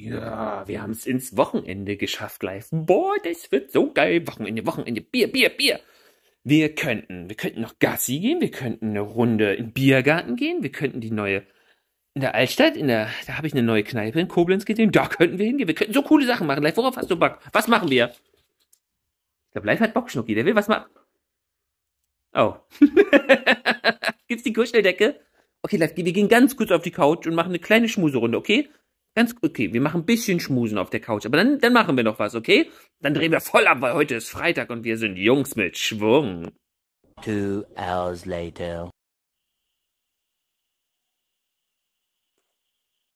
Ja, wir haben es ins Wochenende geschafft live. Boah, das wird so geil. Wochenende, Wochenende, Bier, Bier, Bier. Wir könnten, wir könnten noch Gassi gehen, wir könnten eine Runde in den Biergarten gehen, wir könnten die neue in der Altstadt, in der, da habe ich eine neue Kneipe in Koblenz gesehen, da könnten wir hingehen, wir könnten so coole Sachen machen. Live, worauf hast du Bock? Was machen wir? Ich glaube, Live hat Bock, Schnucki, der will was machen. Oh. Gibt's die Kuscheldecke? Okay, Live, wir gehen ganz kurz auf die Couch und machen eine kleine Schmuserunde, okay? Ganz okay, wir machen ein bisschen Schmusen auf der Couch, aber dann, dann machen wir noch was, okay? Dann drehen wir voll ab, weil heute ist Freitag und wir sind Jungs mit Schwung. Two hours later.